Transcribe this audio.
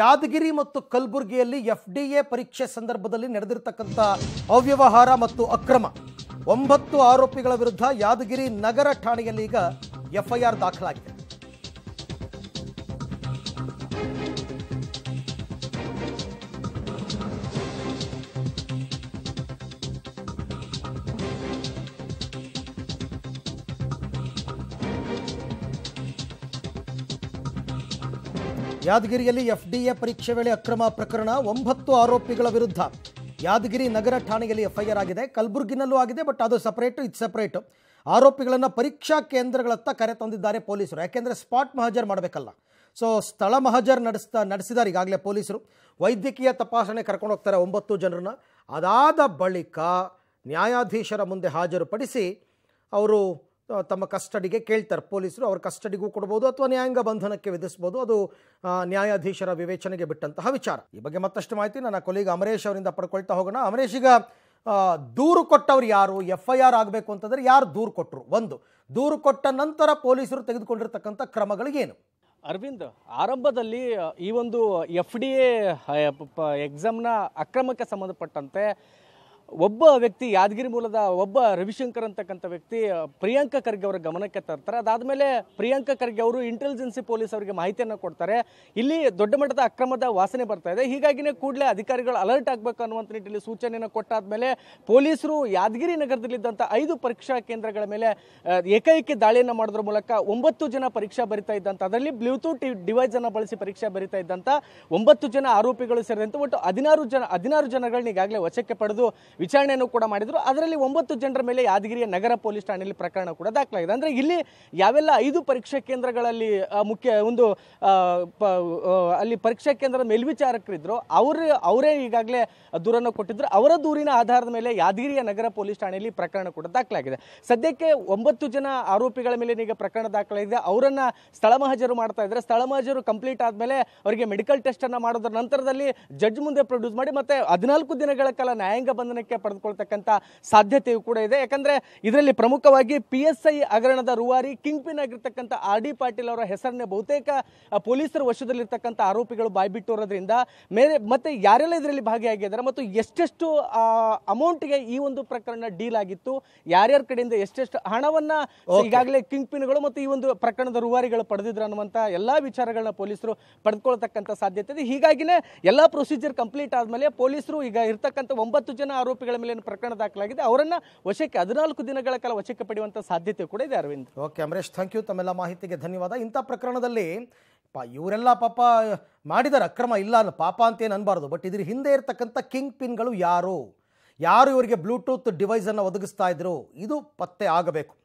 ಯಾದಗಿರಿ ಮತ್ತು ಕಲಬುರಗಿಯಲ್ಲಿ F D A ಪರೀಕ್ಷೆ ಸಂದರ್ಭದಲ್ಲಿ ನಡೆದಿರತಕ್ಕಂಥ ಅವ್ಯವಹಾರ ಮತ್ತು ಅಕ್ರಮ ಒಂಬತ್ತು ಆರೋಪಿಗಳ ವಿರುದ್ಧ ಯಾದಗಿರಿ ನಗರ ಠಾಣೆಯಲ್ಲಿ ಈಗ ಎಫ್ಐಆರ್ ದಾಖಲಾಗಿದೆ ಯಾದಗಿರಿಯಲ್ಲಿ ಎಫ್ಡಿಎ ಪರೀಕ್ಷೆ ವೇಳೆ ಅಕ್ರಮ ಪ್ರಕರಣ ಒಂಬತ್ತು ಆರೋಪಿಗಳ ವಿರುದ್ಧ ಯಾದಗಿರಿ ನಗರ ಠಾಣೆಯಲ್ಲಿ ಎಫ್ಐಆರ್ ಆಗಿದೆ ಕಲಬುರಗಿನಲ್ಲೂ ಆಗಿದೆ ಬಟ್ ಅದು ಸಪ್ರೇಟು ಇಟ್ ಸಪ್ರೇಟು ಆರೋಪಿಗಳನ್ನು ಪರೀಕ್ಷಾ ಕೇಂದ್ರಗಳತ್ತ ಕರೆ ತಂದಿದ್ದಾರೆ ಪೊಲೀಸರು ಯಾಕೆಂದರೆ ಸ್ಪಾಟ್ ಮಹಜರ್ ಮಾಡಬೇಕಲ್ಲ ಸೊ ಸ್ಥಳ ಮಹಜರ್ ನಡೆಸ್ತಾ ನಡೆಸಿದ್ದಾರೆ ಈಗಾಗಲೇ ಪೊಲೀಸರು ವೈದ್ಯಕೀಯ ತಪಾಸಣೆ ಕರ್ಕೊಂಡು ಹೋಗ್ತಾರೆ ಒಂಬತ್ತು ಜನರನ್ನ ಅದಾದ ಬಳಿಕ ನ್ಯಾಯಾಧೀಶರ ಮುಂದೆ ಹಾಜರುಪಡಿಸಿ ಅವರು ತಮ್ಮ ಕಸ್ಟಡಿಗೆ ಕೇಳ್ತಾರೆ ಪೊಲೀಸರು ಅವ್ರ ಕಸ್ಟಡಿಗೂ ಕೊಡ್ಬೋದು ಅಥವಾ ನ್ಯಾಯಾಂಗ ಬಂಧನಕ್ಕೆ ವಿಧಿಸ್ಬೋದು ಅದು ನ್ಯಾಯಾಧೀಶರ ವಿವೇಚನೆಗೆ ಬಿಟ್ಟಂತಹ ವಿಚಾರ ಈ ಬಗ್ಗೆ ಮತ್ತಷ್ಟು ಮಾಹಿತಿ ನನ್ನ ಕೊಲೀಗ ಅಮರೇಶ್ ಅವರಿಂದ ಪಡ್ಕೊಳ್ತಾ ಹೋಗೋಣ ಅಮರೇಶ್ ಈಗ ದೂರು ಕೊಟ್ಟವ್ರು ಯಾರು ಎಫ್ ಐ ಆರ್ ಆಗಬೇಕು ಅಂತಂದರೆ ಯಾರು ದೂರು ಕೊಟ್ಟರು ಒಂದು ದೂರು ಕೊಟ್ಟ ನಂತರ ಪೊಲೀಸರು ಕ್ರಮಗಳು ಕ್ರಮಗಳಿಗೇನು ಅರವಿಂದ್ ಆರಂಭದಲ್ಲಿ ಈ ಒಂದು ಎಫ್ ಡಿ ಎ ಎಕ್ಸಾಮ್ನ ಅಕ್ರಮಕ್ಕೆ ಸಂಬಂಧಪಟ್ಟಂತೆ ಒಬ್ಬ ವ್ಯಕ್ತಿ ಯಾದಗಿರಿ ಮೂಲದ ಒಬ್ಬ ರವಿಶಂಕರ್ ಅಂತಕ್ಕಂಥ ವ್ಯಕ್ತಿ ಪ್ರಿಯಾಂಕ ಖರ್ಗೆ ಅವರ ಗಮನಕ್ಕೆ ತರ್ತಾರೆ ಅದಾದಮೇಲೆ ಪ್ರಿಯಾಂಕ ಖರ್ಗೆ ಅವರು ಇಂಟೆಲಿಜೆನ್ಸಿ ಪೊಲೀಸ್ ಅವರಿಗೆ ಮಾಹಿತಿಯನ್ನು ಕೊಡ್ತಾರೆ ಇಲ್ಲಿ ದೊಡ್ಡ ಮಟ್ಟದ ಅಕ್ರಮದ ವಾಸನೆ ಬರ್ತಾ ಇದೆ ಹೀಗಾಗಿನೇ ಕೂಡಲೇ ಅಧಿಕಾರಿಗಳು ಅಲರ್ಟ್ ಆಗಬೇಕು ಅನ್ನುವಂಥ ನಿಟ್ಟಿನಲ್ಲಿ ಸೂಚನೆಯನ್ನು ಮೇಲೆ ಪೊಲೀಸರು ಯಾದಗಿರಿ ನಗರದಲ್ಲಿದ್ದಂಥ ಐದು ಪರೀಕ್ಷಾ ಕೇಂದ್ರಗಳ ಮೇಲೆ ಏಕೈಕಿ ದಾಳಿಯನ್ನು ಮಾಡೋದ್ರ ಮೂಲಕ ಒಂಬತ್ತು ಜನ ಪರೀಕ್ಷಾ ಬರಿತಾ ಇದ್ದಂಥ ಅದರಲ್ಲಿ ಬ್ಲೂಟೂತ್ ಡಿವೈಸ್ ಅನ್ನು ಬಳಸಿ ಪರೀಕ್ಷೆ ಬರಿತಾ ಇದ್ದಂಥ ಒಂಬತ್ತು ಜನ ಆರೋಪಿಗಳು ಸೇರಿದಂತೆ ಒಟ್ಟು ಹದಿನಾರು ಜನ ಹದಿನಾರು ಜನಗಳನ್ನ ಈಗಾಗಲೇ ವಶಕ್ಕೆ ಪಡೆದು ವಿಚಾರಣೆಯನ್ನು ಕೂಡ ಮಾಡಿದರು ಅದರಲ್ಲಿ ಒಂಬತ್ತು ಜನರ ಮೇಲೆ ಯಾದಗಿರಿಯ ನಗರ ಪೊಲೀಸ್ ಠಾಣೆಯಲ್ಲಿ ಪ್ರಕರಣ ಕೂಡ ದಾಖಲಾಗಿದೆ ಅಂದರೆ ಇಲ್ಲಿ ಯಾವೆಲ್ಲ ಐದು ಪರೀಕ್ಷಾ ಕೇಂದ್ರಗಳಲ್ಲಿ ಮುಖ್ಯ ಒಂದು ಅಲ್ಲಿ ಪರೀಕ್ಷಾ ಕೇಂದ್ರದ ಮೇಲ್ವಿಚಾರಕರಿದ್ದರು ಅವರು ಅವರೇ ಈಗಾಗಲೇ ದೂರನ್ನು ಕೊಟ್ಟಿದ್ರು ಅವರ ದೂರಿನ ಆಧಾರದ ಮೇಲೆ ಯಾದಗಿರಿಯ ನಗರ ಪೊಲೀಸ್ ಠಾಣೆಯಲ್ಲಿ ಪ್ರಕರಣ ಕೂಡ ದಾಖಲಾಗಿದೆ ಸದ್ಯಕ್ಕೆ ಒಂಬತ್ತು ಜನ ಆರೋಪಿಗಳ ಮೇಲೆ ಈಗ ಪ್ರಕರಣ ದಾಖಲಾಗಿದೆ ಅವರನ್ನು ಸ್ಥಳ ಮಹಜರು ಮಾಡ್ತಾ ಇದ್ದಾರೆ ಸ್ಥಳ ಮಹಜರು ಕಂಪ್ಲೀಟ್ ಆದಮೇಲೆ ಅವರಿಗೆ ಮೆಡಿಕಲ್ ಟೆಸ್ಟನ್ನು ಮಾಡೋದ್ರ ನಂತರದಲ್ಲಿ ಜಡ್ಜ್ ಮುಂದೆ ಪ್ರೊಡ್ಯೂಸ್ ಮಾಡಿ ಮತ್ತೆ ಹದಿನಾಲ್ಕು ದಿನಗಳ ಕಾಲ ನ್ಯಾಯಾಂಗ ಬಂಧನ ಸ್ಥಾನಕ್ಕೆ ಪಡೆದುಕೊಳ್ತಕ್ಕಂಥ ಸಾಧ್ಯತೆಯು ಕೂಡ ಇದೆ ಯಾಕಂದರೆ ಇದರಲ್ಲಿ ಪ್ರಮುಖವಾಗಿ ಪಿ ಎಸ್ ಐ ಹಗರಣದ ರೂವಾರಿ ಕಿಂಗ್ ಪಿನ್ ಆಗಿರ್ತಕ್ಕಂಥ ಆರ್ ಡಿ ಪಾಟೀಲ್ ಅವರ ಹೆಸರನ್ನೇ ಬಹುತೇಕ ಪೊಲೀಸರ ವಶದಲ್ಲಿರ್ತಕ್ಕಂಥ ಆರೋಪಿಗಳು ಬಾಯ್ಬಿಟ್ಟಿರೋದ್ರಿಂದ ಮೇಲೆ ಮತ್ತೆ ಯಾರೆಲ್ಲ ಇದರಲ್ಲಿ ಭಾಗಿಯಾಗಿದ್ದಾರೆ ಮತ್ತು ಎಷ್ಟೆಷ್ಟು ಅಮೌಂಟ್ಗೆ ಈ ಒಂದು ಪ್ರಕರಣ ಡೀಲ್ ಆಗಿತ್ತು ಯಾರ್ಯಾರ ಕಡೆಯಿಂದ ಎಷ್ಟೆಷ್ಟು ಹಣವನ್ನ ಈಗಾಗಲೇ ಕಿಂಗ್ ಪಿನ್ಗಳು ಮತ್ತು ಈ ಒಂದು ಪ್ರಕರಣದ ರೂವಾರಿಗಳು ಪಡೆದಿದ್ರು ಅನ್ನುವಂಥ ಎಲ್ಲ ವಿಚಾರಗಳನ್ನ ಪೊಲೀಸರು ಪಡೆದುಕೊಳ್ತಕ್ಕಂಥ ಸಾಧ್ಯತೆ ಇದೆ ಹೀಗಾಗಿನೇ ಎಲ್ಲ ಪ್ರೊಸೀಜರ್ ಕಂಪ್ಲೀಟ್ ಆದಮೇಲೆ ಪೊಲೀಸರು ಈಗ ಇರ್ತಕ್ಕಂಥ ಒಂಬತ್ತು ಜನ ಆರೋಪಿ ಆರೋಪಿಗಳ ಮೇಲೆ ಪ್ರಕರಣ ದಾಖಲಾಗಿದೆ ಅವರನ್ನ ವಶಕ್ಕೆ ಹದಿನಾಲ್ಕು ದಿನಗಳ ಕಾಲ ವಶಕ್ಕೆ ಪಡೆಯುವಂಥ ಸಾಧ್ಯತೆ ಕೂಡ ಇದೆ Arvind okay Amaresh thank you ತಮ್ಮೆಲ್ಲ ಮಾಹಿತಿಗೆ ಧನ್ಯವಾದ ಇಂಥ ಪ್ರಕರಣದಲ್ಲಿ ಇವರೆಲ್ಲ ಪಾಪ ಮಾಡಿದಾರೆ ಅಕ್ರಮ ಇಲ್ಲ ಅಲ್ಲ ಪಾಪ ಏನು ಅನ್ಬಾರ್ದು ಬಟ್ ಇದ್ರ ಹಿಂದೆ ಇರತಕ್ಕಂಥ ಕಿಂಗ್ ಪಿನ್ಗಳು ಯಾರು ಯಾರು ಇವರಿಗೆ ಬ್ಲೂಟೂತ್ ಡಿವೈಸನ್ನು ಒದಗಿಸ್ತಾ ಇದ್ರು ಇದು ಪತ್ತೆ ಆಗಬೇಕು